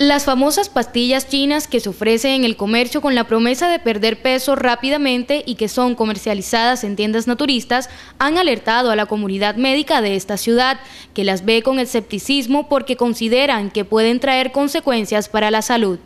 Las famosas pastillas chinas que se ofrecen en el comercio con la promesa de perder peso rápidamente y que son comercializadas en tiendas naturistas han alertado a la comunidad médica de esta ciudad, que las ve con escepticismo porque consideran que pueden traer consecuencias para la salud.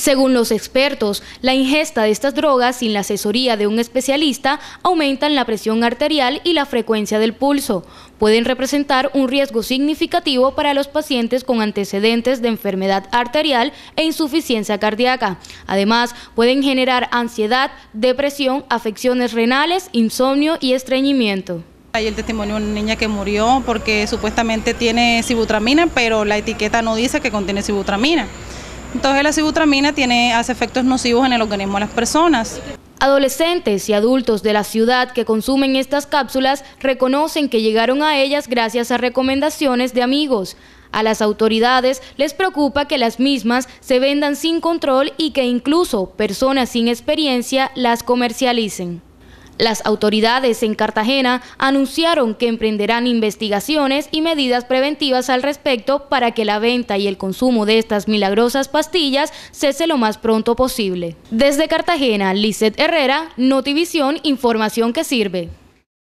Según los expertos, la ingesta de estas drogas sin la asesoría de un especialista aumentan la presión arterial y la frecuencia del pulso. Pueden representar un riesgo significativo para los pacientes con antecedentes de enfermedad arterial e insuficiencia cardíaca. Además, pueden generar ansiedad, depresión, afecciones renales, insomnio y estreñimiento. Hay el testimonio de una niña que murió porque supuestamente tiene sibutramina, pero la etiqueta no dice que contiene sibutramina. Entonces la sibutramina tiene, hace efectos nocivos en el organismo de las personas. Adolescentes y adultos de la ciudad que consumen estas cápsulas reconocen que llegaron a ellas gracias a recomendaciones de amigos. A las autoridades les preocupa que las mismas se vendan sin control y que incluso personas sin experiencia las comercialicen. Las autoridades en Cartagena anunciaron que emprenderán investigaciones y medidas preventivas al respecto para que la venta y el consumo de estas milagrosas pastillas cese lo más pronto posible. Desde Cartagena, Lizeth Herrera, Notivisión, información que sirve.